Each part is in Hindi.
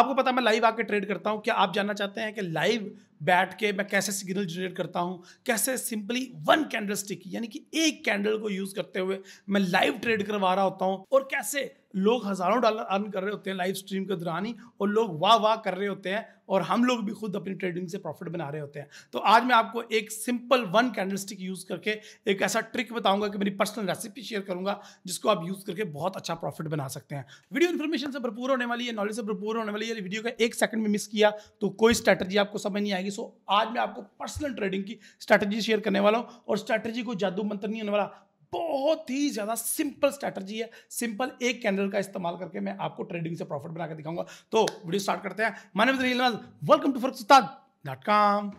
आपको पता मैं लाइव आके ट्रेड करता हूं क्या आप जानना चाहते हैं कि लाइव बैठ के मैं कैसे सिग्नल जनरेट करता हूँ कैसे सिंपली वन कैंडल स्टिक यानी कि एक कैंडल को यूज़ करते हुए मैं लाइव ट्रेड करवा रहा होता हूँ और कैसे लोग हज़ारों डॉलर अर्न कर रहे होते हैं लाइव स्ट्रीम के दौरान ही और लोग वाह वाह कर रहे होते हैं और हम लोग भी खुद अपनी ट्रेडिंग से प्रॉफिट बना रहे होते हैं तो आज मैं आपको एक simple one candlestick use करके एक ऐसा ट्रिक बताऊंगा कि मेरी पर्सनल रेसिपी शेयर करूंगा जिसको आप यूज़ करके बहुत अच्छा प्रॉफिट बना सकते हैं वीडियो इन्फॉर्मेशन से भरपूर होने वाली है नॉलेज से भरपूर होने वाली है वीडियो का एक सेकंड में मिस किया तो कोई स्ट्रैटेजी आपको समझ नहीं आएगी सो आज मैं आपको पर्सनल ट्रेडिंग की स्ट्रैटेजी शेयर करने वाला हूँ और स्ट्रैटेजी को जादू मंत्र नहीं होने वाला बहुत ही ज़्यादा सिंपल स्ट्रैटेजी है सिंपल एक कैंडल का इस्तेमाल करके मैं आपको ट्रेडिंग से प्रॉफिट बनाकर दिखाऊंगा तो वीडियो स्टार्ट करते हैं माने वेलकम टू फरक डॉट कॉम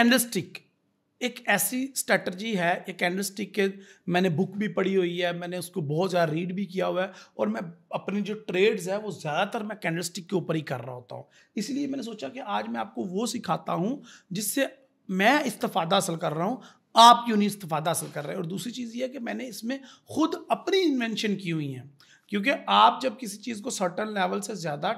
कैंडल स्टिक एक ऐसी स्ट्रैटर्जी है ये कैंडल स्टिक के मैंने बुक भी पढ़ी हुई है मैंने उसको बहुत ज़्यादा रीड भी किया हुआ है और मैं अपनी जो ट्रेड्स है वो ज़्यादातर मैं कैंडल स्टिक के ऊपर ही कर रहा होता हूँ इसलिए मैंने सोचा कि आज मैं आपको वो सिखाता हूँ जिससे मैं इस्तफ़ादा हासिल कर रहा हूँ आप क्यों नहीं इस्तफ़ादा हासिल कर रहे हैं और दूसरी चीज़ ये है कि मैंने इसमें खुद अपनी इन्वेंशन की हुई है क्योंकि आप जब किसी चीज़ को सर्टन लेवल से ज़्यादा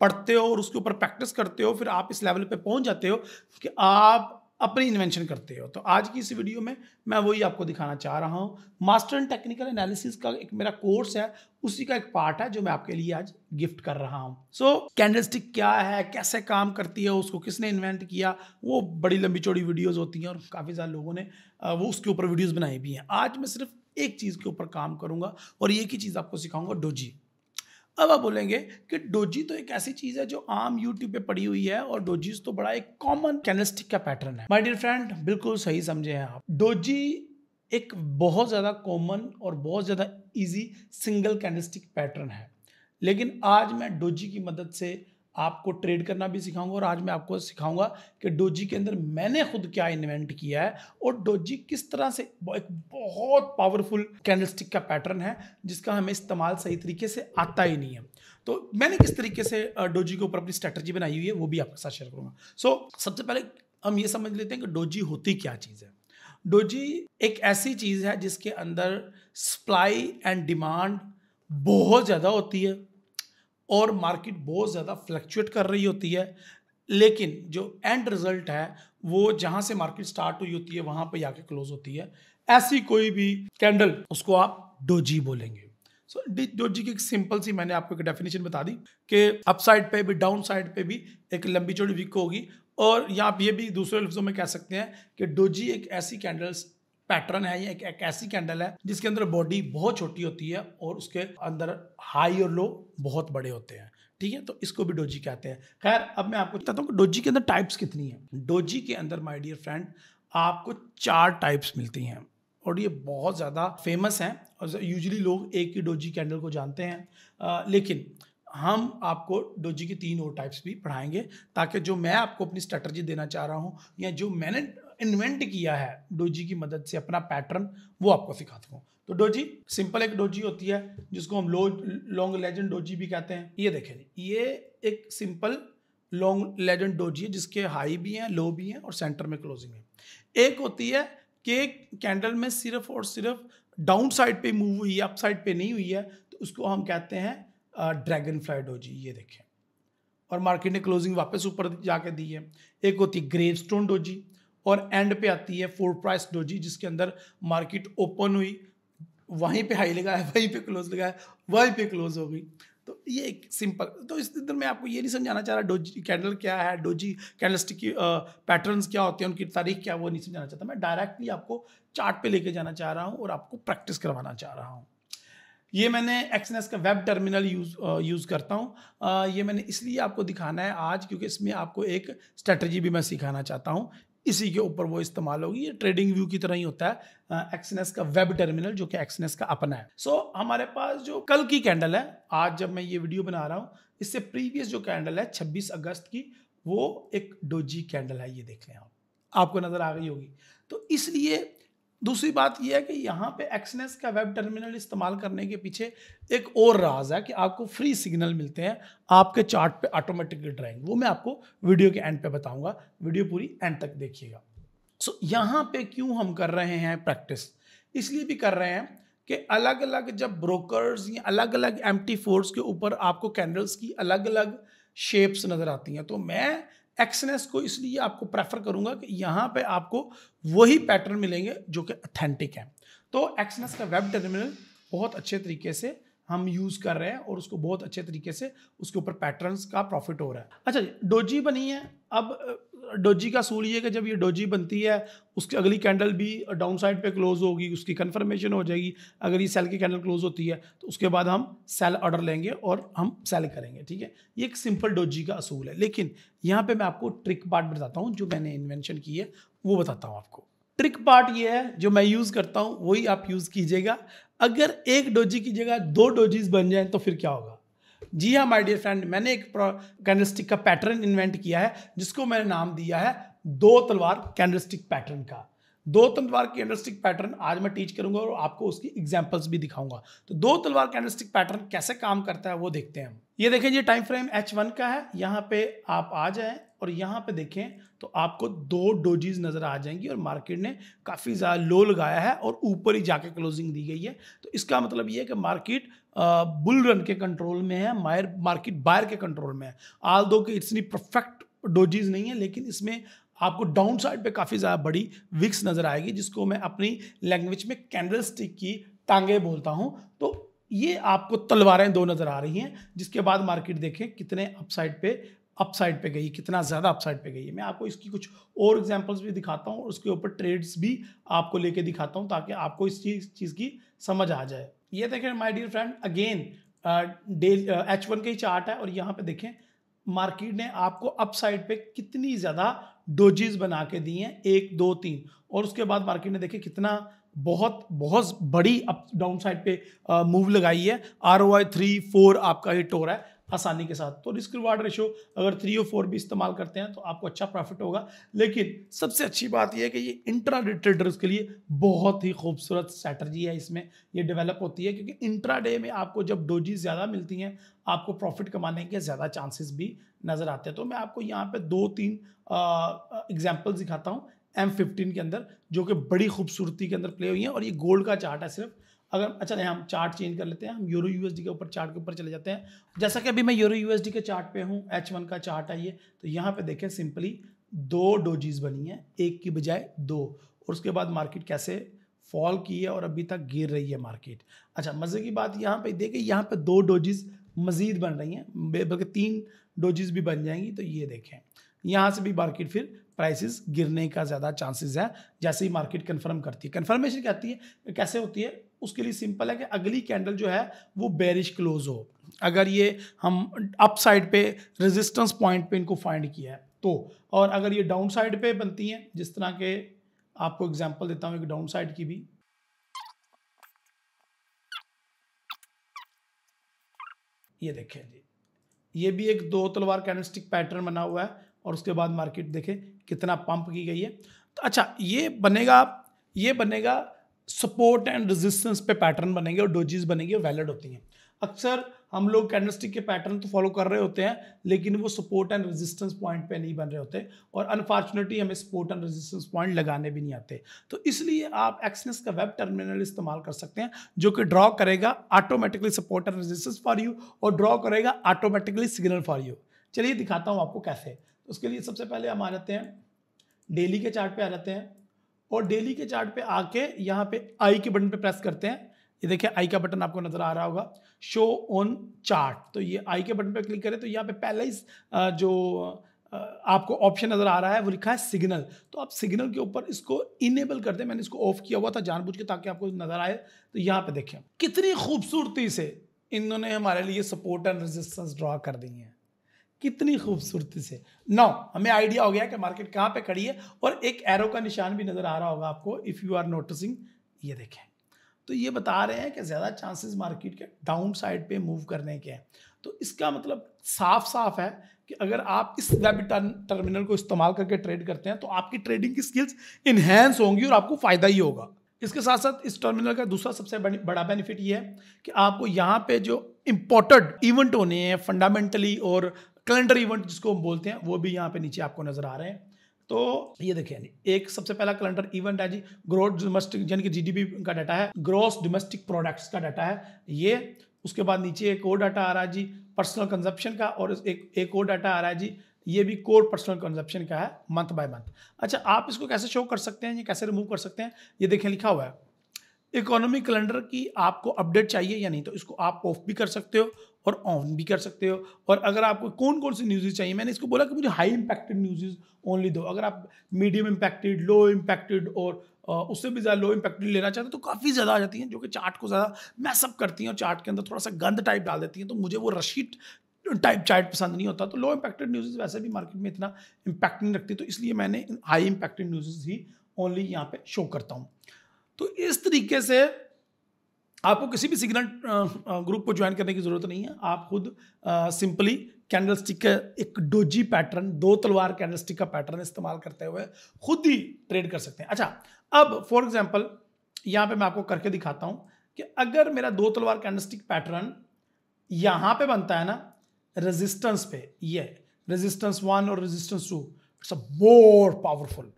पढ़ते हो और उसके ऊपर प्रैक्टिस करते हो फिर आप इस लेवल पे पहुंच जाते हो कि आप अपनी इन्वेंशन करते हो तो आज की इस वीडियो में मैं वही आपको दिखाना चाह रहा हूँ मास्टर एंड टेक्निकल एनालिसिस का एक मेरा कोर्स है उसी का एक पार्ट है जो मैं आपके लिए आज गिफ्ट कर रहा हूँ सो कैंडलस्टिक क्या है कैसे काम करती है उसको किसने इन्वेंट किया वो बड़ी लंबी चौड़ी वीडियोज़ होती हैं और काफ़ी सारे लोगों ने वो उसके ऊपर वीडियोज़ बनाई भी हैं आज मैं सिर्फ एक चीज़ के ऊपर काम करूँगा और एक ही चीज़ आपको सिखाऊंगा डोजी अब आप बोलेंगे कि डोजी तो एक ऐसी चीज़ है जो आम यूट्यूब पे पड़ी हुई है और डोजीज तो बड़ा एक कॉमन कैनलिस्टिक का पैटर्न है माय डियर फ्रेंड बिल्कुल सही समझे हैं आप डोजी एक बहुत ज़्यादा कॉमन और बहुत ज़्यादा इजी सिंगल कैनलिस्टिक पैटर्न है लेकिन आज मैं डोजी की मदद से आपको ट्रेड करना भी सिखाऊंगा और आज मैं आपको सिखाऊंगा कि डोजी के अंदर मैंने खुद क्या इन्वेंट किया है और डोजी किस तरह से एक बहुत पावरफुल कैंडलस्टिक का पैटर्न है जिसका हमें इस्तेमाल सही तरीके से आता ही नहीं है तो मैंने किस तरीके से डोजी के ऊपर अपनी स्ट्रैटेजी बनाई हुई है वो भी आपके साथ शेयर करूंगा सो so, सबसे पहले हम ये समझ लेते हैं कि डोजी होती क्या चीज़ है डोजी एक ऐसी चीज़ है जिसके अंदर सप्लाई एंड डिमांड बहुत ज़्यादा होती है और मार्केट बहुत ज़्यादा फ्लक्चुएट कर रही होती है लेकिन जो एंड रिजल्ट है वो जहाँ से मार्केट स्टार्ट हुई होती है वहाँ पर जाके क्लोज होती है ऐसी कोई भी कैंडल उसको आप डोजी बोलेंगे सो so, डोजी की एक सिंपल सी मैंने आपको एक डेफिनेशन बता दी कि अप साइड पे भी डाउन साइड पे भी एक लंबी चौड़ी वीक होगी और या आप ये भी दूसरे लफ्ज़ों में कह सकते हैं कि डोजी एक ऐसी कैंडल्स पैटर्न है या एक, एक ऐसी कैंडल है जिसके अंदर बॉडी बहुत छोटी होती है और उसके अंदर हाई और लो बहुत बड़े होते हैं ठीक है तो इसको भी डोजी कहते हैं खैर अब मैं आपको बताता हूँ कि डोजी के अंदर टाइप्स कितनी है डोजी के अंदर माई डियर फ्रेंड आपको चार टाइप्स मिलती हैं और ये बहुत ज़्यादा फेमस हैं और यूजली लोग एक ही डोजी कैंडल को जानते हैं आ, लेकिन हम आपको डोजी की तीन और टाइप्स भी पढ़ाएंगे ताकि जो मैं आपको अपनी स्ट्रेटजी देना चाह रहा हूँ या जो मैंने इन्वेंट किया है डोजी की मदद से अपना पैटर्न वो आपको सिखा सकूँ तो डोजी सिंपल एक डोजी होती है जिसको हम लो लॉन्ग लेजेंड डोजी भी कहते हैं ये देखें ये एक सिंपल लॉन्ग लेजेंड डोजी है जिसके हाई भी हैं लो भी हैं और सेंटर में क्लोजिंग है एक होती है कि कैंडल में सिर्फ और सिर्फ डाउन साइड पर मूव हुई है अप साइड पर नहीं हुई है तो उसको हम कहते हैं ड्रैगन फ्लाई डोजी ये देखें और मार्केट ने क्लोजिंग वापस ऊपर जाके दी है एक होती है ग्रेव स्टोन डोजी और एंड पे आती है फोर प्राइस डोजी जिसके अंदर मार्केट ओपन हुई वहीं पे हाई लगा है वहीं पे क्लोज लगा है वहीं पे क्लोज हो गई तो ये एक सिंपल तो इस दिन मैं आपको ये नहीं समझाना चाह रहा डोजी कैंडल क्या है डोजी कैंडल स्टिक की पैटर्न्स क्या होते हैं उनकी तारीख क्या वो नहीं समझाना चाहता मैं डायरेक्टली आपको चार्ट पे लेके जाना चाह रहा हूँ और आपको प्रैक्टिस करवाना चाह रहा हूँ ये मैंने एक्सनेस का वेब टर्मिनल यूज़ यूज़ करता हूँ ये मैंने इसलिए आपको दिखाना है आज क्योंकि इसमें आपको एक स्ट्रेटजी भी मैं सिखाना चाहता हूँ इसी के ऊपर वो इस्तेमाल होगी ये ट्रेडिंग व्यू की तरह ही होता है एक्सनेस का वेब टर्मिनल जो कि एक्सनेस का अपना है सो so, हमारे पास जो कल की कैंडल है आज जब मैं ये वीडियो बना रहा हूँ इससे प्रीवियस जो कैंडल है 26 अगस्त की वो एक डोजी कैंडल है ये देख लें आप आपको नज़र आ गई होगी तो इसलिए दूसरी बात यह है कि यहाँ पे एक्सनेस का वेब टर्मिनल इस्तेमाल करने के पीछे एक और राज है कि आपको फ्री सिग्नल मिलते हैं आपके चार्ट पे ऑटोमेटिकली ड्राइंग वो मैं आपको वीडियो के एंड पे बताऊंगा वीडियो पूरी एंड तक देखिएगा सो so, यहाँ पे क्यों हम कर रहे हैं प्रैक्टिस इसलिए भी कर रहे हैं कि अलग अलग जब ब्रोकर्स या अलग अलग एम टी फोर्स के ऊपर आपको कैंडल्स की अलग अलग शेप्स नज़र आती हैं तो मैं एक्सनेस को इसलिए आपको प्रेफर करूंगा कि यहाँ पे आपको वही पैटर्न मिलेंगे जो कि अथेंटिक है तो एक्सनेस का वेब टर्मिनल बहुत अच्छे तरीके से हम यूज़ कर रहे हैं और उसको बहुत अच्छे तरीके से उसके ऊपर पैटर्न का प्रॉफिट हो रहा है अच्छा डोजी बनी है अब डोजी का असूल ये कि जब ये डोजी बनती है उसकी अगली कैंडल भी डाउन साइड पर क्लोज होगी उसकी कन्फर्मेशन हो जाएगी अगर ये सेल की कैंडल क्लोज होती है तो उसके बाद हम सेल ऑर्डर लेंगे और हम सेल करेंगे ठीक है ये एक सिंपल डोजी का असूल है लेकिन यहाँ पे मैं आपको ट्रिक पार्ट बताता हूँ जो मैंने इन्वेंशन की है वो बताता हूँ आपको ट्रिक पार्ट ये है जो मैं यूज़ करता हूँ वही आप यूज़ कीजिएगा अगर एक डोजी की जगह दो डोजीज बन जाए तो फिर क्या होगा जी हाँ माय डियर फ्रेंड मैंने एक कैंडलस्टिक का पैटर्न इन्वेंट किया है जिसको मैंने नाम दिया है दो तलवार कैंडलस्टिक पैटर्न का दो तलवार कैंडलस्टिक पैटर्न आज मैं टीच करूंगा और आपको उसकी एग्जांपल्स भी दिखाऊंगा तो दो तलवार कैंडलस्टिक पैटर्न कैसे काम करता है वो देखते हैं हम ये देखें ये टाइम फ्रेम एच वन का है यहाँ पे आप आ जाए और यहाँ पे देखें तो आपको दो डोजीज नज़र आ जाएंगी और मार्केट ने काफ़ी ज़्यादा लो लगाया है और ऊपर ही जाके क्लोजिंग दी गई है तो इसका मतलब ये है कि मार्केट बुल रन के कंट्रोल में है मायर मार्केट बायर के कंट्रोल में है आल दो कि इट्स परफेक्ट डोजीज नहीं है लेकिन इसमें आपको डाउन साइड पर काफ़ी ज़्यादा बड़ी विक्स नज़र आएगी जिसको मैं अपनी लैंग्वेज में कैंडल स्टिक की टांगे बोलता हूँ तो ये आपको तलवारें दो नज़र आ रही हैं जिसके बाद मार्केट देखें कितने अपसाइड पे अपसाइड पे गई कितना ज़्यादा अपसाइड पे गई है मैं आपको इसकी कुछ और एग्जांपल्स भी दिखाता हूँ और उसके ऊपर ट्रेड्स भी आपको लेके दिखाता हूँ ताकि आपको इस चीज़ चीज़ की समझ आ जाए ये देखें my dear friend again day H one का ही चार्ट है और यहाँ पे देखें मार्केट ने आपको अपसाइड पे कितनी ज़्यादा डोजेज बना के दी हैं एक दो तीन और उसके बाद मार्केट ने देखे कितना बहुत बहुत बड़ी अप डाउन साइड पे मूव लगाई है R O I three four आपका हिट हो रहा है आसानी के साथ तो रिस्क रिवार्ड रेशो अगर थ्री और फोर भी इस्तेमाल करते हैं तो आपको अच्छा प्रॉफिट होगा लेकिन सबसे अच्छी बात यह है कि ये इंट्रा डे ट्रेडर्स के लिए बहुत ही खूबसूरत स्ट्रैटर्जी है इसमें ये डेवलप होती है क्योंकि इंट्रा डे में आपको जब डोजी ज़्यादा मिलती हैं आपको प्रॉफिट कमाने के ज़्यादा चांसेस भी नज़र आते हैं तो मैं आपको यहाँ पे दो तीन एग्जाम्पल्स दिखाता हूँ एम फिफ्टीन के अंदर जो कि बड़ी खूबसूरती के अंदर प्ले हुई है और ये गोल्ड का चार्ट है सिर्फ अगर अच्छा नहीं हम चार्ट चेंज कर लेते हैं हम यूरो यूएसडी के ऊपर चार्ट के ऊपर चले जाते हैं जैसा कि अभी मैं यूरो यूएसडी के चार्ट पे हूँ एच वन का चार्ट है ये तो यहाँ पे देखें सिंपली दो डोजीज बनी है एक की बजाय दो और उसके बाद मार्केट कैसे फॉल की है और अभी तक गिर रही है मार्केट अच्छा मज़े की बात यहाँ पे देखिए यहाँ पे दो डोजेज मज़ीद बन रही हैं बल्कि तीन डोजेज़ भी बन जाएंगी तो ये देखें यहाँ से भी मार्केट फिर प्राइसेस गिरने का ज़्यादा चांसेस है जैसे ही मार्केट कंफर्म करती है कंफर्मेशन कहती है कैसे होती है उसके लिए सिंपल है कि अगली कैंडल जो है वो बेरिश क्लोज हो अगर ये हम अप साइड पर रेजिस्टेंस पॉइंट पे इनको फाइंड किया है तो और अगर ये डाउन साइड पर बनती हैं जिस तरह के आपको एग्जांपल देता हूँ एक डाउन साइड की भी ये देखें जी ये भी एक दो तलवार कैनस्टिक पैटर्न बना हुआ है और उसके बाद मार्केट देखें कितना पंप की गई है तो अच्छा ये बनेगा ये बनेगा सपोर्ट एंड रेजिस्टेंस पे पैटर्न बनेंगे और डोजीज बनेंगे और वैलिड होती हैं अक्सर हम लोग कैंडलस्टिक के पैटर्न तो फॉलो कर रहे होते हैं लेकिन वो सपोर्ट एंड रेजिस्टेंस पॉइंट पे नहीं बन रहे होते और अनफॉर्चुनेटली हमें सपोर्ट एंड रेजिस्टेंस पॉइंट लगाने भी नहीं आते तो इसलिए आप एक्सनेस का वेब टर्मिनल इस्तेमाल कर सकते हैं जो कि ड्रॉ करेगा automatically support and resistance for you और ड्रॉ करेगा ऑटोमेटिकली सिग्नल फॉर यू चलिए दिखाता हूँ आपको कैसे उसके लिए सबसे पहले हम आ जाते हैं डेली के चार्ट पे आ जाते हैं और डेली के चार्ट पे आके यहाँ पे आई के बटन पे प्रेस करते हैं ये देखिए आई का बटन आपको नज़र आ रहा होगा शो ऑन चार्ट तो ये आई के बटन पर क्लिक करें तो यहाँ पे पहले ही जो आपको ऑप्शन नज़र आ रहा है वो लिखा है सिग्नल तो आप सिग्नल के ऊपर इसको इनेबल कर दें मैंने इसको ऑफ किया हुआ था जानबूझ के ताकि आपको नज़र आए तो यहाँ पे देखें कितनी खूबसूरती से इन्होंने हमारे लिए सपोर्ट एंड रेजिस्टेंस ड्रा कर दी है कितनी खूबसूरती से नौ हमें आइडिया हो गया कि मार्केट कहाँ पे खड़ी है और एक एरो का निशान भी नज़र आ रहा होगा आपको इफ़ यू आर नोटिसिंग ये देखें तो ये बता रहे हैं कि ज़्यादा चांसेस मार्केट के डाउन साइड पर मूव करने के हैं तो इसका मतलब साफ साफ है कि अगर आप इस वेब टर्मिनल को इस्तेमाल करके ट्रेड करते हैं तो आपकी ट्रेडिंग की स्किल्स इन्हेंस होंगी और आपको फ़ायदा ही होगा इसके साथ साथ इस टर्मिनल का दूसरा सबसे बड़ा बेनिफिट ये है कि आपको यहाँ पे जो इम्पोर्टेंट इवेंट होने हैं फंडामेंटली और कैलेंडर इवेंट जिसको हम बोलते हैं वो भी यहाँ पे नीचे आपको नज़र आ रहे हैं तो ये देखिए एक सबसे पहला कैलेंडर इवेंट है जी ग्रोथ डोमेस्टिक यानी कि जीडीपी का डाटा है ग्रोस डोमेस्टिक प्रोडक्ट्स का डाटा है ये उसके बाद नीचे एक और डाटा आ रहा है जी पर्सनल कंजप्शन का और एक एक और डाटा आ रहा है जी ये भी कोर पर्सनल कंजप्शन का है मंथ बाय मंथ अच्छा आप इसको कैसे शो कर सकते हैं ये कैसे रिमूव कर सकते हैं ये देखें लिखा हुआ है इकोनॉमिक कैलेंडर की आपको अपडेट चाहिए या नहीं तो इसको आप ऑफ भी कर सकते हो और ऑन भी कर सकते हो और अगर आपको कौन कौन सी न्यूज़ चाहिए मैंने इसको बोला कि मुझे हाई इम्पैक्टेड न्यूज़ ओनली दो अगर आप मीडियम इम्पैक्टेड लो इम्पैक्टेड और उससे भी ज़्यादा लो इम्पैक्टेड लेना चाहते हो तो काफ़ी ज़्यादा आ जाती हैं जो कि चार्ट को ज़्यादा मैसअप करती हैं और चार्ट के अंदर थोड़ा सा गंद टाइप डाल देती हैं तो मुझे वो रशीट टाइप चार्ट पसंद नहीं होता तो लो इम्पैक्टेड न्यूज़ वैसे भी मार्केट में इतना इम्पैक्ट नहीं रखती तो इसलिए मैंने हाई इम्पैक्टेड न्यूज़ ही ओनली यहाँ पे शो करता हूँ तो इस तरीके से आपको किसी भी सिग्नल ग्रुप को ज्वाइन करने की ज़रूरत नहीं है आप खुद सिंपली कैंडल स्टिक का एक डोजी पैटर्न दो तलवार कैंडल स्टिक का पैटर्न इस्तेमाल करते हुए खुद ही ट्रेड कर सकते हैं अच्छा अब फॉर एग्जाम्पल यहाँ पे मैं आपको करके दिखाता हूँ कि अगर मेरा दो तलवार कैंडल स्टिक पैटर्न यहाँ पे बनता है ना रेजिस्टेंस पे ये रेजिस्टेंस वन और resistance two it's a more powerful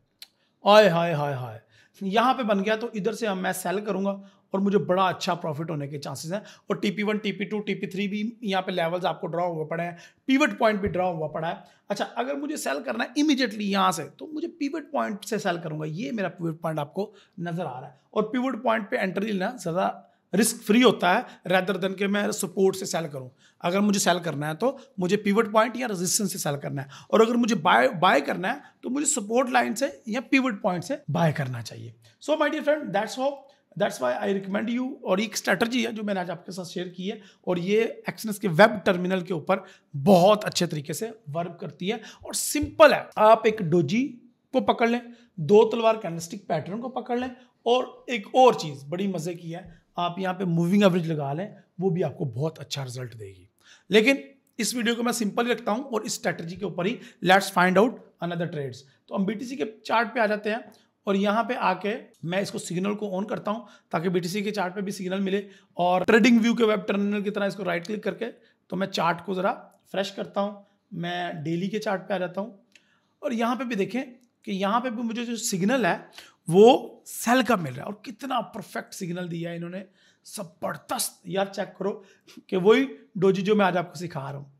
आय हाय हाय हाय तो यहाँ पे बन गया तो इधर से मैं सेल करूँगा और मुझे बड़ा अच्छा प्रॉफिट होने के चांसेस हैं और T P one T P two T P three भी यहाँ पे लेवल्स आपको ड्रा हुआ पड़े हैं पीवट पॉइंट भी ड्रा हुआ पड़ा है अच्छा अगर मुझे सेल करना है इमीजिएटली यहाँ से तो मुझे पीवट पॉइंट से सेल करूँगा ये मेरा पीवट पॉइंट आपको नज़र आ रहा है और पीवट पॉइंट पर एंट्री लेना ज़्यादा रिस्क फ्री होता है रैदर देन के मैं सपोर्ट से सेल करूं अगर मुझे सेल करना है तो मुझे पिवट पॉइंट या रेजिस्टेंस से सेल करना है और अगर मुझे बाय बाय करना है तो मुझे सपोर्ट लाइन से या पिवट पॉइंट से बाय करना चाहिए so my dear friend that's हो that's why I recommend you और एक स्ट्रैटेजी है जो मैंने आज आपके साथ शेयर की है और ये एक्सनेस के वेब टर्मिनल के ऊपर बहुत अच्छे तरीके से वर्क करती है और सिंपल है आप एक डोजी को पकड़ लें दो तलवार कैंडलस्टिक पैटर्न को पकड़ लें और एक और चीज़ बड़ी मज़े की है आप यहाँ पे मूविंग एवरेज लगा लें वो भी आपको बहुत अच्छा रिजल्ट देगी लेकिन इस वीडियो को मैं सिंपल ही रखता हूँ और इस स्ट्रैटेजी के ऊपर ही let's find out another trades तो हम बी के चार्ट पे आ जाते हैं और यहाँ पे आके मैं इसको सिग्नल को ऑन करता हूँ ताकि बी के चार्ट पे भी सिग्नल मिले और ट्रेडिंग व्यू के वेब टर्मिनल की तरह इसको राइट क्लिक करके तो मैं चार्ट को ज़रा फ्रेश करता हूँ मैं डेली के चार्ट पे आ जाता हूँ और यहाँ पे भी देखें कि यहाँ पे भी मुझे जो सिग्नल है वो सेल का मिल रहा है और कितना परफेक्ट सिग्नल दिया है इन्होंने जबरदस्त यार चेक करो कि वही डोजी जो मैं आज आपको सिखा रहा हूँ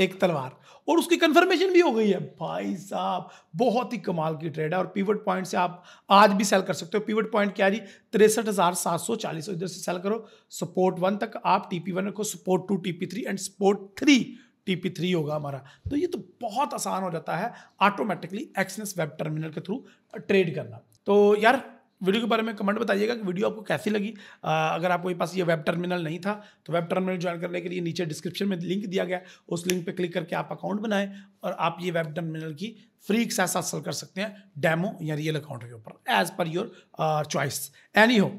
एक तलवार और उसकी कंफर्मेशन भी हो गई है भाई साहब बहुत ही कमाल की ट्रेड है और पीवट पॉइंट से आप आज भी सेल कर सकते हो पीवट पॉइंट क्या जी तिरसठ हज़ार सात सौ चालीस इधर से सेल करो सपोर्ट वन तक आप टीपी वन रखो support two TP three and support three T P three होगा हमारा तो ये तो बहुत आसान हो जाता है ऑटोमेटिकली एक्सनेस वेब टर्मिनल के थ्रू ट्रेड करना तो यार वीडियो के बारे में कमेंट बताइएगा कि वीडियो आपको कैसी लगी आ, अगर आपके पास ये वेब टर्मिनल नहीं था तो वेब टर्मिनल ज्वाइन करने के लिए नीचे डिस्क्रिप्शन में लिंक दिया गया उस लिंक पर क्लिक करके आप अकाउंट बनाएं और आप ये वेब टर्मिनल की फ्री एक्सेस हासिल कर सकते हैं डेमो या रियल अकाउंट के ऊपर as per your choice any हो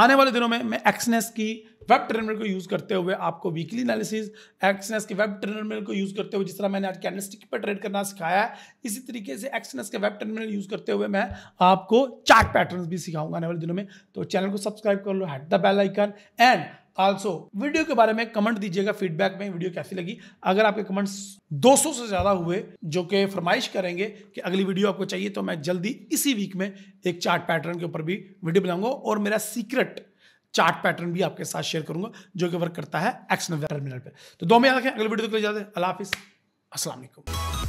आने वाले दिनों में मैं एक्सनेस की वेब ट्रेनर को यूज़ करते हुए आपको वीकली एनालिसिस एक्सनेस के वेब टर्मिनल को यूज़ करते हुए जिस तरह मैंने आज कैंडलस्टिक पर ट्रेड करना सिखाया है इसी तरीके से एक्सनेस के वेब टर्मिनल यूज़ करते हुए मैं आपको चार्ट पैटर्न भी सिखाऊंगा आने वाले दिनों में तो चैनल को सब्सक्राइब कर लो hit the bell icon and also video के बारे में कमेंट दीजिएगा फीडबैक में वीडियो कैसी लगी अगर आपके कमेंट्स 200 से ज़्यादा हुए जो कि फरमाइश करेंगे कि अगली वीडियो आपको चाहिए तो मैं जल्दी इसी वीक में एक चार्ट पैटर्न के ऊपर भी वीडियो बनाऊंगा और मेरा सीक्रेट चार्ट पैटर्न भी आपके साथ शेयर करूंगा जो कि वर्क करता है एक्स नब्बे टर्मिनल पर तो दो में याद रखें अगले वीडियो तक ले जाते हैं अल्लाह हाफिज़